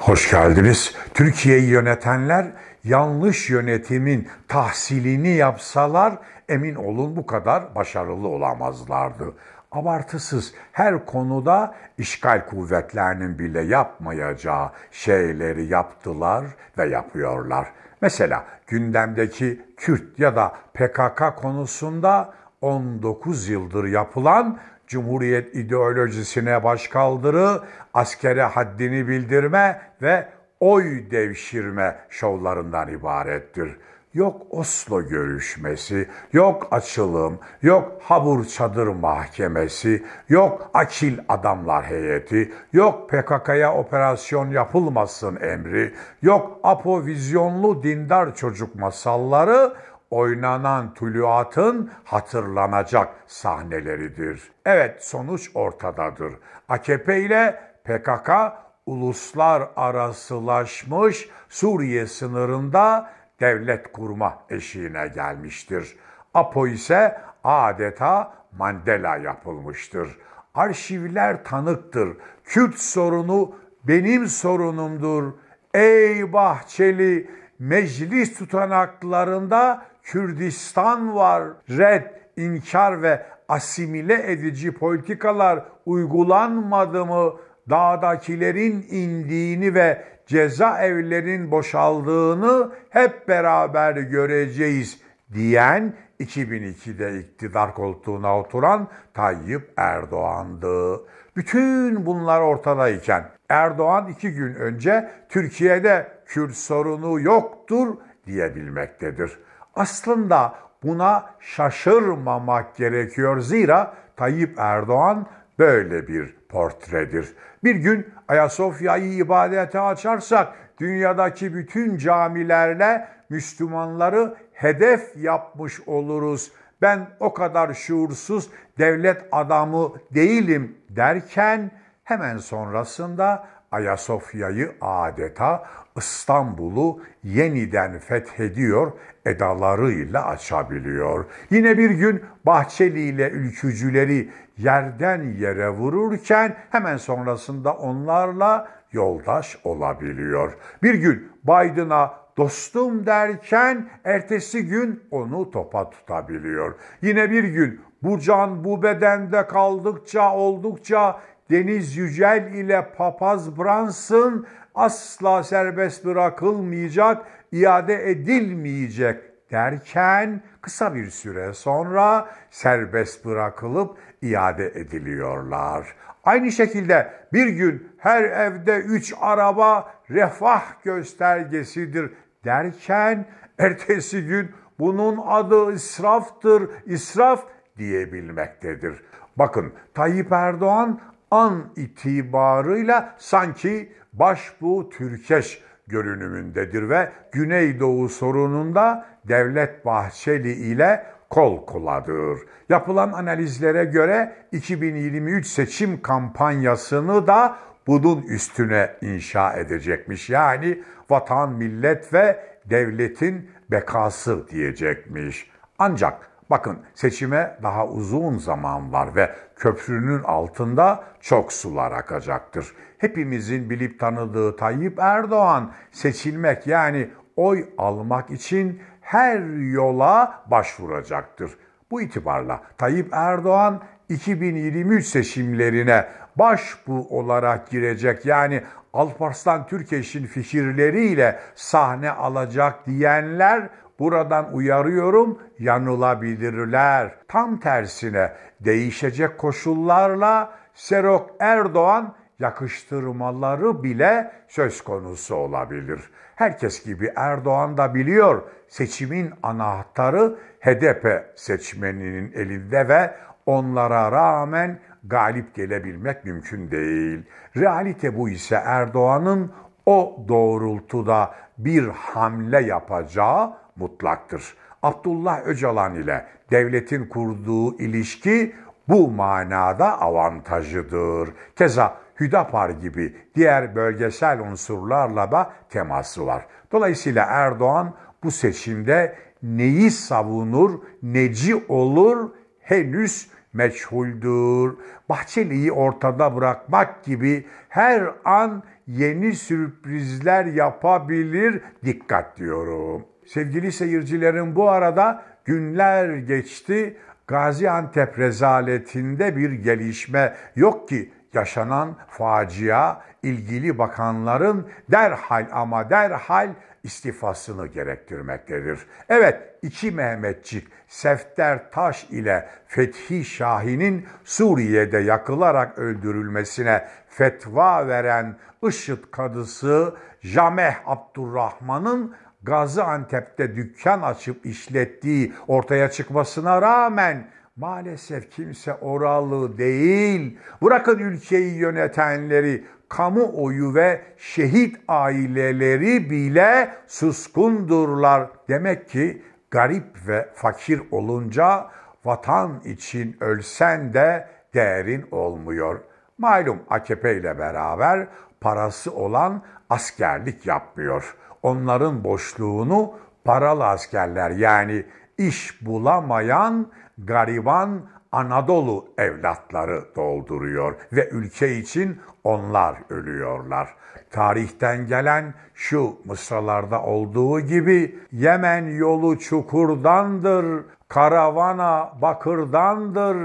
Hoş geldiniz. Türkiye'yi yönetenler yanlış yönetimin tahsilini yapsalar emin olun bu kadar başarılı olamazlardı. Abartısız her konuda işgal kuvvetlerinin bile yapmayacağı şeyleri yaptılar ve yapıyorlar. Mesela gündemdeki Kürt ya da PKK konusunda 19 yıldır yapılan Cumhuriyet ideolojisine başkaldırı, askere haddini bildirme ve oy devşirme şovlarından ibarettir. Yok Oslo görüşmesi, yok açılım, yok Habur Çadır Mahkemesi, yok Akil Adamlar Heyeti, yok PKK'ya operasyon yapılmasın emri, yok apovizyonlu Dindar Çocuk Masalları, oynanan tuluatın hatırlanacak sahneleridir. Evet sonuç ortadadır. AKP ile PKK uluslar arasılaşmış Suriye sınırında devlet kurma eşiğine gelmiştir. Apo ise adeta Mandela yapılmıştır. Arşivler tanıktır. Kürt sorunu benim sorunumdur. Ey Bahçeli meclis tutanaklarında Kürdistan var. Red, inkar ve asimile edici politikalar uygulanmadı mı? Dağdakilerin indiğini ve cezaevlerin boşaldığını hep beraber göreceğiz diyen 2002'de iktidar koltuğuna oturan Tayyip Erdoğan'dı. Bütün bunlar ortadayken Erdoğan iki gün önce Türkiye'de Kürt sorunu yoktur diyebilmektedir. Aslında buna şaşırmamak gerekiyor zira Tayyip Erdoğan böyle bir portredir. Bir gün Ayasofya'yı ibadete açarsak dünyadaki bütün camilerle Müslümanları hedef yapmış oluruz ben o kadar şuursuz devlet adamı değilim derken hemen sonrasında Ayasofya'yı adeta İstanbul'u yeniden fethediyor, edalarıyla açabiliyor. Yine bir gün Bahçeli ile ülkücüleri yerden yere vururken hemen sonrasında onlarla yoldaş olabiliyor. Bir gün Biden'a Dostum derken ertesi gün onu topa tutabiliyor. Yine bir gün bu can bu bedende kaldıkça oldukça Deniz Yücel ile Papaz Bransın asla serbest bırakılmayacak, iade edilmeyecek derken kısa bir süre sonra serbest bırakılıp iade ediliyorlar. Aynı şekilde bir gün her evde üç araba refah göstergesidir derken ertesi gün bunun adı israftır, israf diyebilmektedir. Bakın Tayyip Erdoğan an itibarıyla sanki başbu Türkeş görünümündedir ve Güneydoğu sorununda Devlet Bahçeli ile kol koladır. Yapılan analizlere göre 2023 seçim kampanyasını da bunun üstüne inşa edecekmiş. Yani vatan, millet ve devletin bekası diyecekmiş. Ancak bakın seçime daha uzun zaman var ve köprünün altında çok sular akacaktır. Hepimizin bilip tanıdığı Tayyip Erdoğan seçilmek yani oy almak için her yola başvuracaktır. Bu itibarla Tayyip Erdoğan 2023 seçimlerine başbu olarak girecek. Yani Alparslan Türkeş'in fikirleriyle sahne alacak diyenler buradan uyarıyorum yanılabilirler. Tam tersine değişecek koşullarla Serok Erdoğan yakıştırmaları bile söz konusu olabilir. Herkes gibi Erdoğan da biliyor seçimin anahtarı HDP seçmeninin elinde ve onlara rağmen galip gelebilmek mümkün değil. Realite bu ise Erdoğan'ın o doğrultuda bir hamle yapacağı mutlaktır. Abdullah Öcalan ile devletin kurduğu ilişki bu manada avantajıdır. Keza Hüdapar gibi diğer bölgesel unsurlarla da teması var. Dolayısıyla Erdoğan bu seçimde neyi savunur, neci olur henüz meşhuldür. Bahçeli'yi ortada bırakmak gibi her an yeni sürprizler yapabilir. Dikkat diyorum. Sevgili seyircilerim bu arada günler geçti. Gaziantep rezaletinde bir gelişme yok ki yaşanan facia ilgili bakanların derhal ama derhal istifasını gerektirmektedir. Evet, iki Mehmetçik Sefter Taş ile Fethi Şahin'in Suriye'de yakılarak öldürülmesine fetva veren IŞİD kadısı Jameh Abdurrahman'ın Gaziantep'te dükkan açıp işlettiği ortaya çıkmasına rağmen Maalesef kimse oralı değil. Bırakın ülkeyi yönetenleri, kamuoyu ve şehit aileleri bile suskundurlar. Demek ki garip ve fakir olunca vatan için ölsen de değerin olmuyor. Malum AKP ile beraber parası olan askerlik yapmıyor. Onların boşluğunu paralı askerler yani iş bulamayan gariban Anadolu evlatları dolduruyor ve ülke için onlar ölüyorlar. Tarihten gelen şu mısralarda olduğu gibi Yemen yolu çukurdandır, karavana bakırdandır,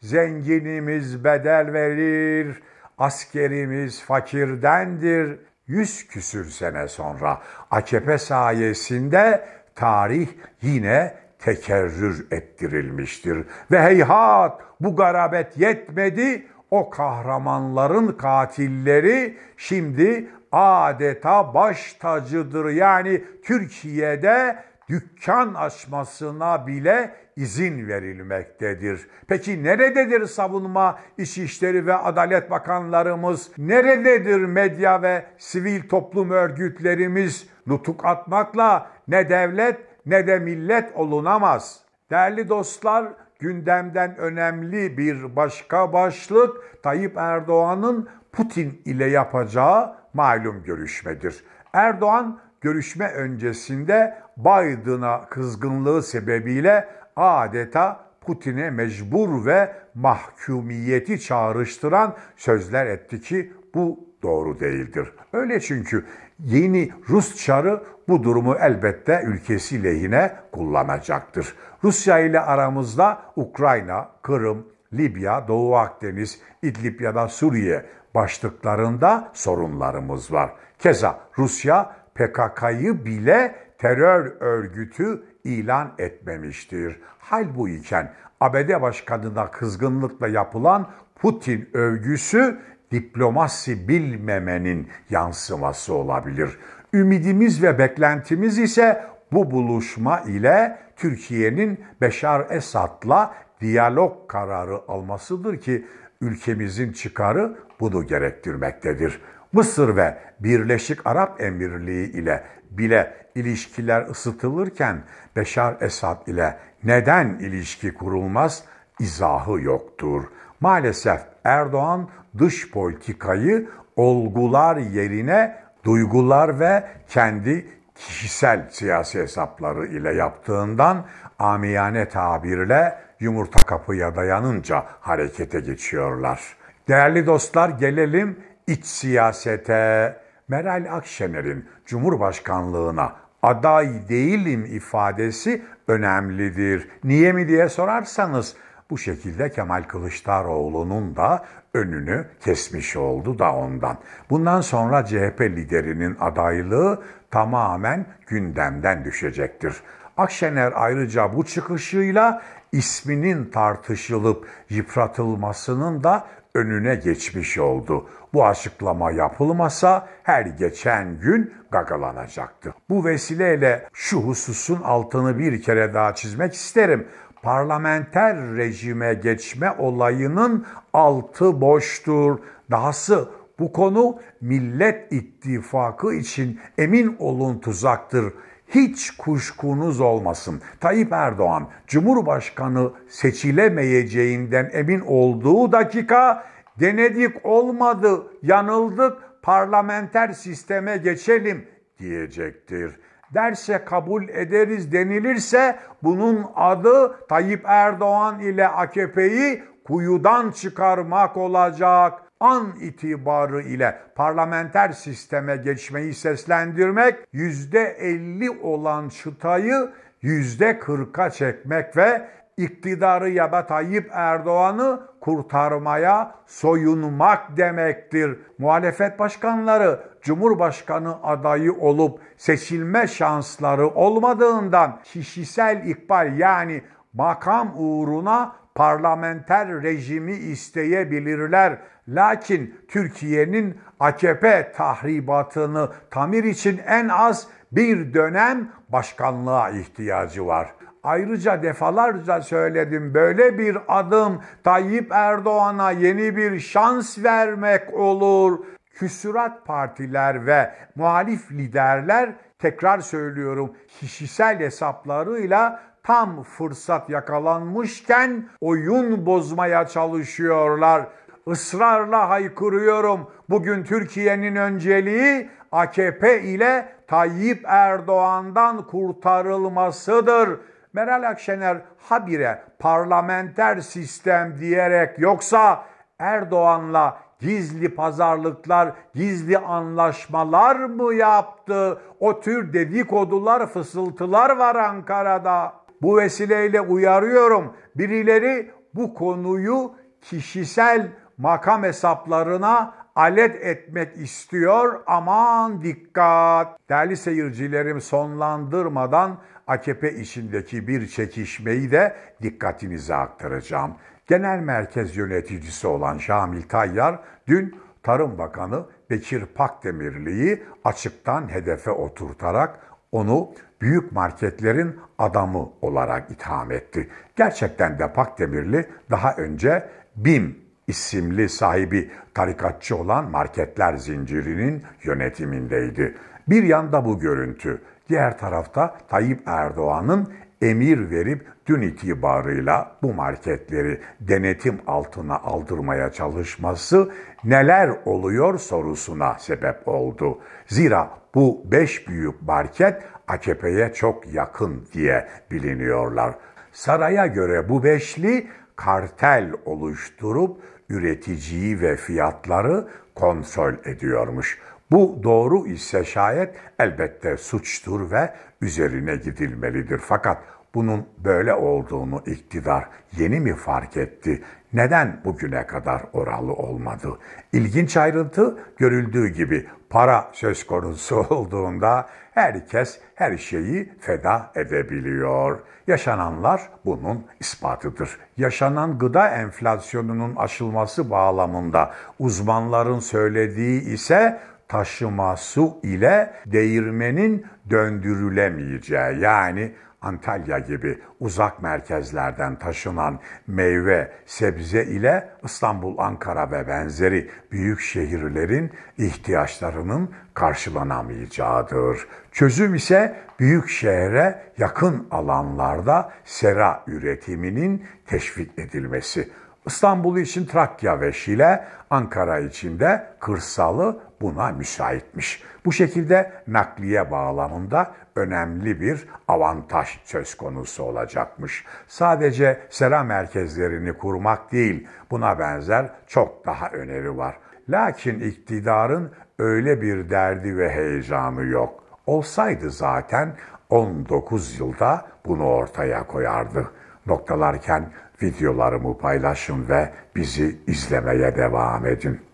zenginimiz bedel verir, askerimiz fakirdendir. Yüz küsür sene sonra AKP sayesinde tarih yine tekerrür ettirilmiştir. Ve heyhat bu garabet yetmedi, o kahramanların katilleri şimdi adeta baş tacıdır. Yani Türkiye'de dükkan açmasına bile izin verilmektedir. Peki nerededir savunma, İçişleri ve Adalet Bakanlarımız? Nerededir medya ve sivil toplum örgütlerimiz? Nutuk atmakla ne devlet ne de millet olunamaz. Değerli dostlar, gündemden önemli bir başka başlık Tayyip Erdoğan'ın Putin ile yapacağı malum görüşmedir. Erdoğan görüşme öncesinde Biden'a kızgınlığı sebebiyle adeta Putin'e mecbur ve mahkumiyeti çağrıştıran sözler etti ki bu doğru değildir. Öyle çünkü Yeni Rus çarı bu durumu elbette ülkesi lehine kullanacaktır. Rusya ile aramızda Ukrayna, Kırım, Libya, Doğu Akdeniz, İdlib ya da Suriye başlıklarında sorunlarımız var. Keza Rusya PKK'yı bile terör örgütü ilan etmemiştir. Hal bu iken ABD başkanına kızgınlıkla yapılan Putin övgüsü diplomasi bilmemenin yansıması olabilir. Ümidimiz ve beklentimiz ise bu buluşma ile Türkiye'nin Beşar Esad'la diyalog kararı almasıdır ki ülkemizin çıkarı bunu gerektirmektedir. Mısır ve Birleşik Arap Emirliği ile bile ilişkiler ısıtılırken Beşar Esad ile neden ilişki kurulmaz izahı yoktur. Maalesef Erdoğan dış politikayı olgular yerine duygular ve kendi kişisel siyasi hesapları ile yaptığından amiyane tabirle yumurta kapıya dayanınca harekete geçiyorlar. Değerli dostlar gelelim iç siyasete. Meral Akşener'in Cumhurbaşkanlığına aday değilim ifadesi önemlidir. Niye mi diye sorarsanız bu şekilde Kemal Kılıçdaroğlu'nun da önünü kesmiş oldu da ondan. Bundan sonra CHP liderinin adaylığı tamamen gündemden düşecektir. Akşener ayrıca bu çıkışıyla isminin tartışılıp yıpratılmasının da önüne geçmiş oldu. Bu açıklama yapılmasa her geçen gün gagalanacaktı. Bu vesileyle şu hususun altını bir kere daha çizmek isterim parlamenter rejime geçme olayının altı boştur. Dahası bu konu Millet ittifakı için emin olun tuzaktır. Hiç kuşkunuz olmasın. Tayyip Erdoğan Cumhurbaşkanı seçilemeyeceğinden emin olduğu dakika denedik olmadı, yanıldık, parlamenter sisteme geçelim diyecektir derse kabul ederiz denilirse bunun adı Tayyip Erdoğan ile AKP'yi kuyudan çıkarmak olacak an itibarı ile parlamenter sisteme geçmeyi seslendirmek, yüzde %50 olan çıtayı yüzde %40'a çekmek ve iktidarı ya Tayyip Erdoğan'ı kurtarmaya soyunmak demektir. Muhalefet başkanları Cumhurbaşkanı adayı olup seçilme şansları olmadığından kişisel ikbal yani makam uğruna parlamenter rejimi isteyebilirler. Lakin Türkiye'nin AKP tahribatını tamir için en az bir dönem başkanlığa ihtiyacı var. Ayrıca defalarca söyledim böyle bir adım Tayyip Erdoğan'a yeni bir şans vermek olur. Küsurat partiler ve muhalif liderler tekrar söylüyorum kişisel hesaplarıyla tam fırsat yakalanmışken oyun bozmaya çalışıyorlar. Israrla haykırıyorum. Bugün Türkiye'nin önceliği AKP ile Tayyip Erdoğan'dan kurtarılmasıdır. Meral Akşener habire parlamenter sistem diyerek yoksa Erdoğan'la gizli pazarlıklar, gizli anlaşmalar mı yaptı? O tür dedikodular, fısıltılar var Ankara'da. Bu vesileyle uyarıyorum. Birileri bu konuyu kişisel makam hesaplarına alet etmek istiyor. Aman dikkat! Değerli seyircilerim sonlandırmadan AKP içindeki bir çekişmeyi de dikkatinize aktaracağım. Genel merkez yöneticisi olan Şamil Tayyar dün Tarım Bakanı Bekir Pakdemirli'yi açıktan hedefe oturtarak onu büyük marketlerin adamı olarak itham etti. Gerçekten de Pakdemirli daha önce BİM isimli sahibi tarikatçı olan marketler zincirinin yönetimindeydi. Bir yanda bu görüntü, diğer tarafta Tayyip Erdoğan'ın emir verip dün itibarıyla bu marketleri denetim altına aldırmaya çalışması neler oluyor sorusuna sebep oldu. Zira bu beş büyük market AKP'ye çok yakın diye biliniyorlar. Saraya göre bu beşli kartel oluşturup üreticiyi ve fiyatları kontrol ediyormuş. Bu doğru ise şayet elbette suçtur ve üzerine gidilmelidir. Fakat bunun böyle olduğunu iktidar yeni mi fark etti? Neden bugüne kadar oralı olmadı? İlginç ayrıntı görüldüğü gibi para söz konusu olduğunda herkes her şeyi feda edebiliyor. Yaşananlar bunun ispatıdır. Yaşanan gıda enflasyonunun aşılması bağlamında uzmanların söylediği ise taşıma su ile değirmenin döndürülemeyeceği yani Antalya gibi uzak merkezlerden taşınan meyve, sebze ile İstanbul, Ankara ve benzeri büyük şehirlerin ihtiyaçlarının karşılanamayacağıdır. Çözüm ise büyük şehre yakın alanlarda sera üretiminin teşvik edilmesi. İstanbul için Trakya ve Şile, Ankara için de kırsalı buna müsaitmiş. Bu şekilde nakliye bağlamında önemli bir avantaj söz konusu olacakmış. Sadece sera merkezlerini kurmak değil, buna benzer çok daha öneri var. Lakin iktidarın öyle bir derdi ve heyecanı yok. Olsaydı zaten 19 yılda bunu ortaya koyardı. Noktalarken videolarımı paylaşın ve bizi izlemeye devam edin.